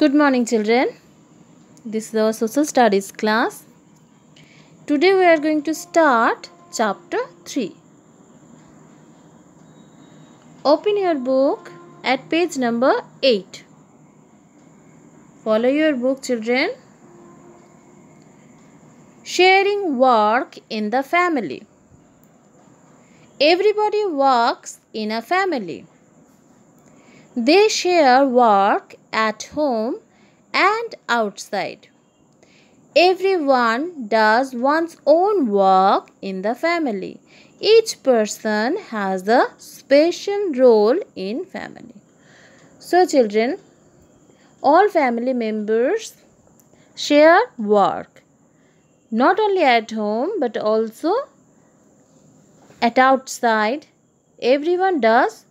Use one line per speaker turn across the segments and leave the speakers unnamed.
Good morning children. This is our social studies class. Today we are going to start chapter 3. Open your book at page number 8. Follow your book children. Sharing work in the family. Everybody works in a family. They share work at home and outside. Everyone does one's own work in the family. Each person has a special role in family. So children, all family members share work. Not only at home but also at outside. Everyone does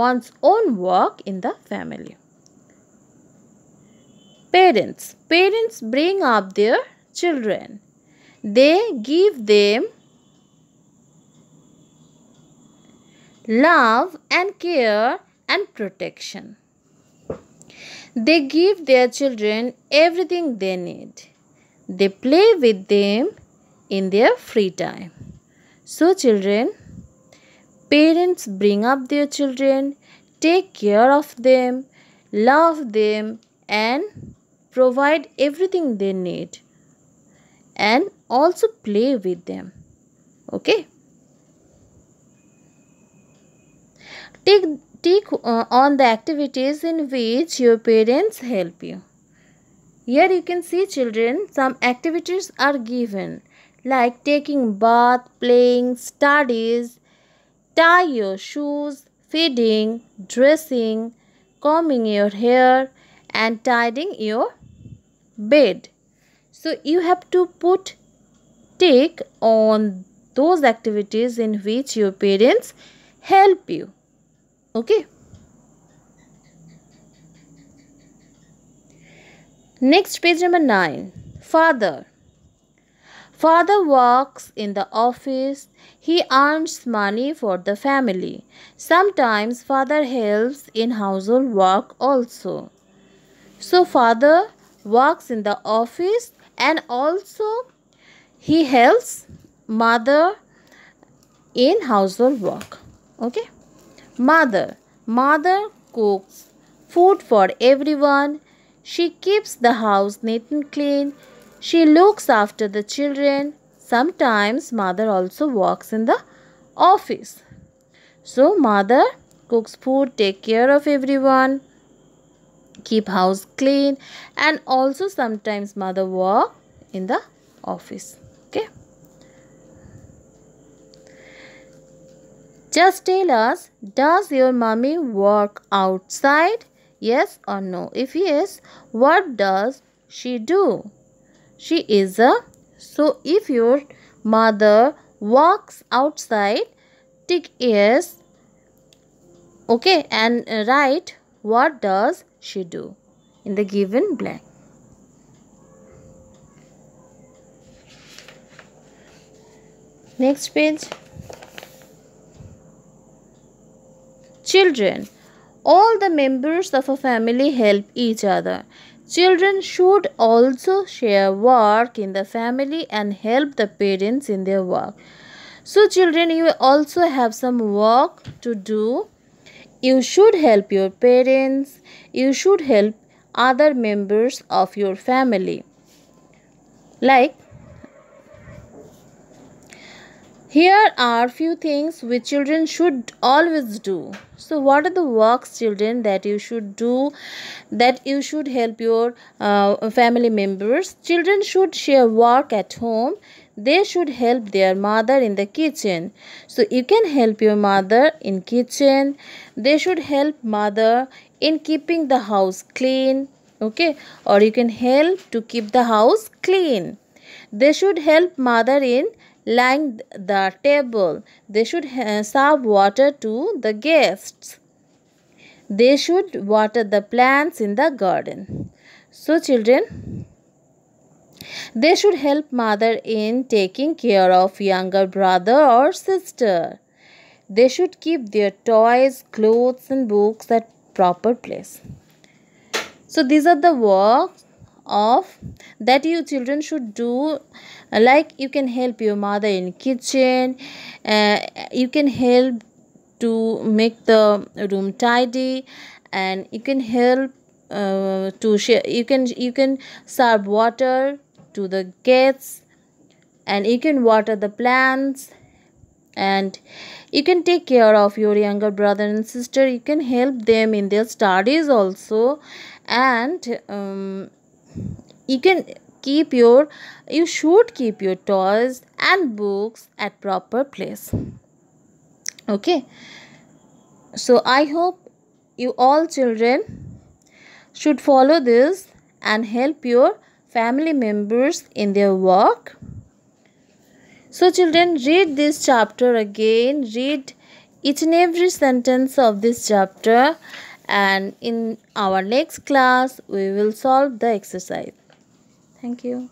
one's own work in the family. Parents. Parents bring up their children. They give them love and care and protection. They give their children everything they need. They play with them in their free time. So children, Parents bring up their children, take care of them, love them and provide everything they need and also play with them. Okay. Take, take uh, on the activities in which your parents help you. Here you can see children, some activities are given like taking bath, playing, studies, tie your shoes, feeding, dressing, combing your hair and tidying your bed. So you have to put tick on those activities in which your parents help you. Okay. Next page number 9. Father. Father works in the office. He earns money for the family. Sometimes father helps in household work also. So father works in the office and also he helps mother in household work. Okay. Mother. Mother cooks food for everyone. She keeps the house neat and clean. She looks after the children. Sometimes mother also works in the office. So mother cooks food, take care of everyone, keep house clean and also sometimes mother work in the office. Okay. Just tell us, does your mommy work outside? Yes or no? If yes, what does she do? she is a so if your mother walks outside tick yes okay and write what does she do in the given blank next page children all the members of a family help each other Children should also share work in the family and help the parents in their work. So children, you also have some work to do. You should help your parents. You should help other members of your family. Like Here are few things which children should always do. So what are the works children that you should do that you should help your uh, family members? Children should share work at home. They should help their mother in the kitchen. So you can help your mother in kitchen. They should help mother in keeping the house clean. Okay. Or you can help to keep the house clean. They should help mother in lined the table. They should uh, serve water to the guests. They should water the plants in the garden. So children, they should help mother in taking care of younger brother or sister. They should keep their toys, clothes and books at proper place. So these are the works of that you children should do like you can help your mother in kitchen uh, you can help to make the room tidy and you can help uh, to share you can you can serve water to the guests and you can water the plants and you can take care of your younger brother and sister you can help them in their studies also and um, you can keep your you should keep your toys and books at proper place okay so i hope you all children should follow this and help your family members in their work so children read this chapter again read each and every sentence of this chapter and in our next class we will solve the exercise. Thank you.